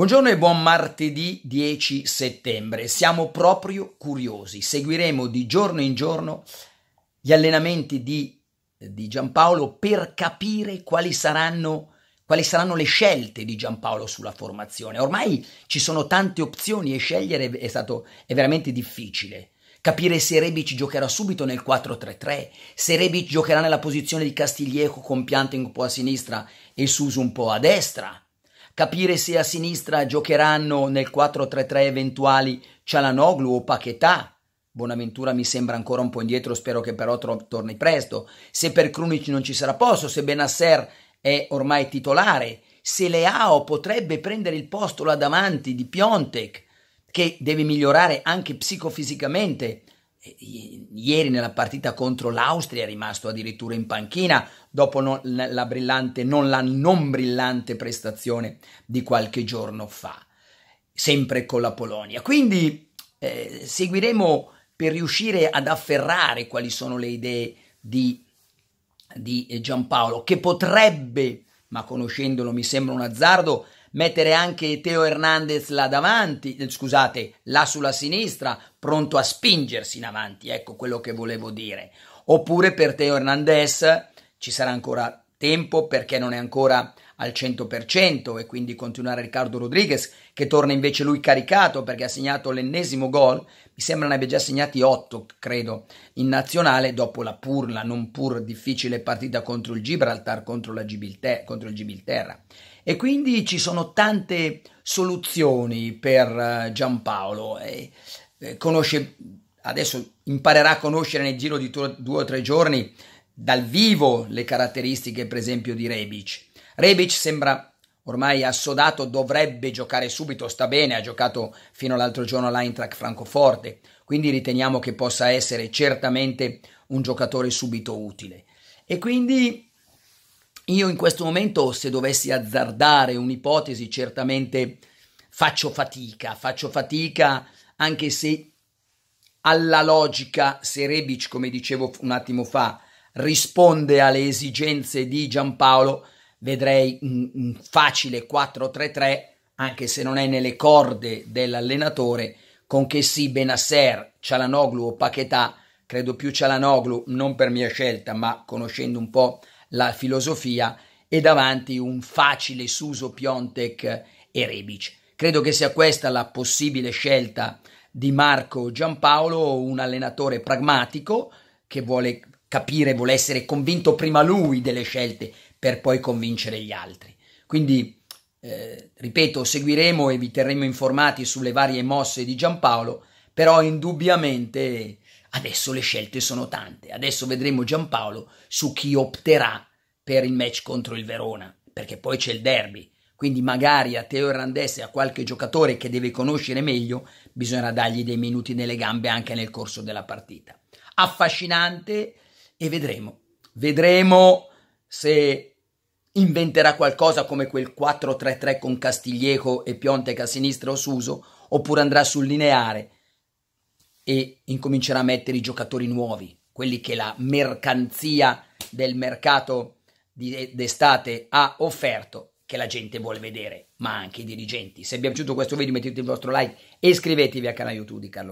Buongiorno e buon martedì 10 settembre. Siamo proprio curiosi. Seguiremo di giorno in giorno gli allenamenti di, di Giampaolo per capire quali saranno, quali saranno le scelte di Giampaolo sulla formazione. Ormai ci sono tante opzioni e scegliere è, stato, è veramente difficile. Capire se Rebic giocherà subito nel 4-3-3, se Rebic giocherà nella posizione di Castiglieco con Piante un po' a sinistra e Suso un po' a destra capire se a sinistra giocheranno nel 4-3-3 eventuali Cialanoglu o Paquetà. Bonaventura mi sembra ancora un po' indietro, spero che però tro- torni presto. Se per Krunic non ci sarà posto, se Benasser è ormai titolare, se Leao potrebbe prendere il posto là davanti di Piontek, che deve migliorare anche psicofisicamente ieri nella partita contro l'Austria è rimasto addirittura in panchina dopo non, la, brillante, non, la non brillante prestazione di qualche giorno fa, sempre con la Polonia. Quindi eh, seguiremo per riuscire ad afferrare quali sono le idee di, di Giampaolo, che potrebbe, ma conoscendolo mi sembra un azzardo, mettere anche Teo Hernandez là davanti, eh, scusate, là sulla sinistra, pronto a spingersi in avanti, ecco quello che volevo dire. Oppure per Teo Hernandez ci sarà ancora tempo perché non è ancora al 100% e quindi continuare Riccardo Rodriguez che torna invece lui caricato perché ha segnato l'ennesimo gol, mi sembra ne abbia già segnati 8 credo in nazionale dopo la pur, la non pur difficile partita contro il Gibraltar, contro, la Gibilter- contro il Gibilterra. E quindi ci sono tante soluzioni per eh, Giampaolo, eh, eh, conosce, adesso imparerà a conoscere nel giro di due o tre giorni dal vivo le caratteristiche, per esempio, di Rebic. Rebic sembra ormai assodato, dovrebbe giocare subito, sta bene, ha giocato fino all'altro giorno all'Eintracht Francoforte, quindi riteniamo che possa essere certamente un giocatore subito utile. E quindi io in questo momento, se dovessi azzardare un'ipotesi, certamente faccio fatica, faccio fatica anche se alla logica, se Rebic, come dicevo un attimo fa, risponde alle esigenze di Giampaolo, vedrei un, un facile 4-3-3, anche se non è nelle corde dell'allenatore, con che sì, Benasser, Cialanoglu o Paquetà, credo più Cialanoglu, non per mia scelta, ma conoscendo un po' la filosofia, e davanti un facile Suso, Piontek e Rebic. Credo che sia questa la possibile scelta di Marco Giampaolo, un allenatore pragmatico che vuole capire vuole essere convinto prima lui delle scelte per poi convincere gli altri. Quindi, eh, ripeto, seguiremo e vi terremo informati sulle varie mosse di Giampaolo, però indubbiamente adesso le scelte sono tante. Adesso vedremo Giampaolo su chi opterà per il match contro il Verona, perché poi c'è il derby. Quindi magari a Teo Hernandez e a qualche giocatore che deve conoscere meglio bisognerà dargli dei minuti nelle gambe anche nel corso della partita. Affascinante, e vedremo. Vedremo se inventerà qualcosa come quel 4-3-3 con Castiglieco e Piontek a sinistra o Suso, oppure andrà sul lineare e incomincerà a mettere i giocatori nuovi, quelli che la mercanzia del mercato d'estate ha offerto, che la gente vuole vedere, ma anche i dirigenti. Se vi è piaciuto questo video mettete il vostro like e iscrivetevi al canale YouTube di Carlo.